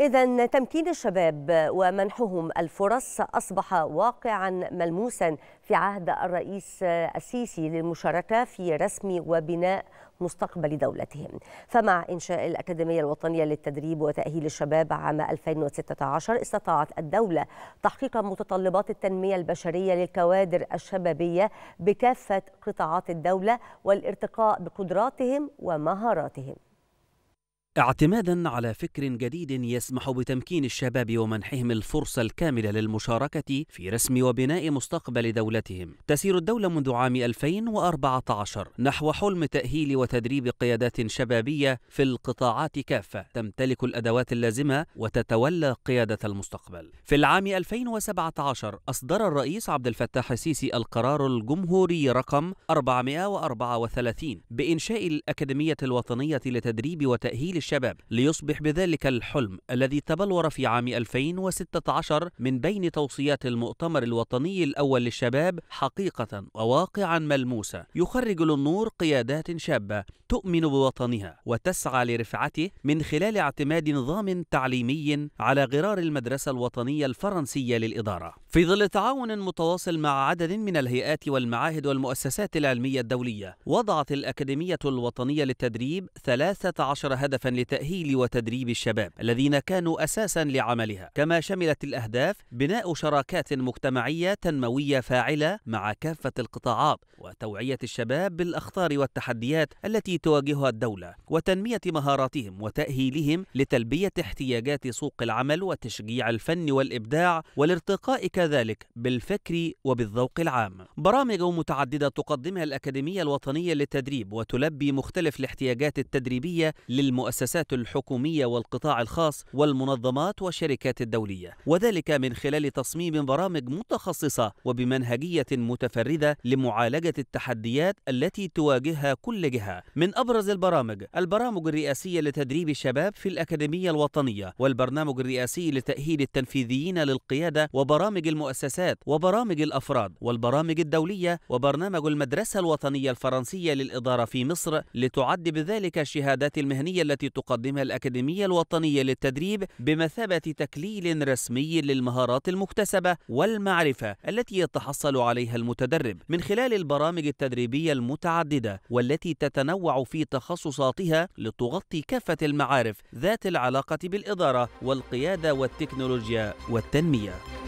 إذا تمكين الشباب ومنحهم الفرص أصبح واقعا ملموسا في عهد الرئيس السيسي للمشاركة في رسم وبناء مستقبل دولتهم فمع إنشاء الأكاديمية الوطنية للتدريب وتأهيل الشباب عام 2016 استطاعت الدولة تحقيق متطلبات التنمية البشرية للكوادر الشبابية بكافة قطاعات الدولة والارتقاء بقدراتهم ومهاراتهم اعتمادا على فكر جديد يسمح بتمكين الشباب ومنحهم الفرصة الكاملة للمشاركة في رسم وبناء مستقبل دولتهم. تسير الدولة منذ عام 2014 نحو حلم تأهيل وتدريب قيادات شبابية في القطاعات كافة تمتلك الأدوات اللازمة وتتولى قيادة المستقبل. في العام 2017 أصدر الرئيس عبد الفتاح السيسي القرار الجمهوري رقم 434 بإنشاء الأكاديمية الوطنية لتدريب وتأهيل للشباب ليصبح بذلك الحلم الذي تبلور في عام 2016 من بين توصيات المؤتمر الوطني الأول للشباب حقيقة وواقعا ملموسا يخرج للنور قيادات شابة تؤمن بوطنها وتسعى لرفعته من خلال اعتماد نظام تعليمي على غرار المدرسة الوطنية الفرنسية للإدارة في ظل تعاون متواصل مع عدد من الهيئات والمعاهد والمؤسسات العلمية الدولية وضعت الأكاديمية الوطنية للتدريب 13 هدفا لتأهيل وتدريب الشباب الذين كانوا أساسا لعملها كما شملت الأهداف بناء شراكات مجتمعية تنموية فاعلة مع كافة القطاعات وتوعية الشباب بالأخطار والتحديات التي تواجهها الدولة وتنمية مهاراتهم وتأهيلهم لتلبية احتياجات سوق العمل وتشجيع الفن والإبداع والارتقاء كذلك بالفكر وبالذوق العام برامج متعددة تقدمها الأكاديمية الوطنية للتدريب وتلبي مختلف الاحتياجات التدريبية للمؤسسات المؤسسات الحكومية والقطاع الخاص والمنظمات والشركات الدولية وذلك من خلال تصميم برامج متخصصة وبمنهجية متفردة لمعالجة التحديات التي تواجهها كل جهة من أبرز البرامج البرامج الرئاسية لتدريب الشباب في الأكاديمية الوطنية والبرنامج الرئاسي لتأهيل التنفيذيين للقيادة وبرامج المؤسسات وبرامج الأفراد والبرامج الدولية وبرنامج المدرسة الوطنية الفرنسية للإدارة في مصر لتعد بذلك الشهادات المهنية التي التي تقدمها الأكاديمية الوطنية للتدريب بمثابة تكليل رسمي للمهارات المكتسبة والمعرفة التي يتحصل عليها المتدرب من خلال البرامج التدريبية المتعددة والتي تتنوع في تخصصاتها لتغطي كافة المعارف ذات العلاقة بالإدارة والقيادة والتكنولوجيا والتنمية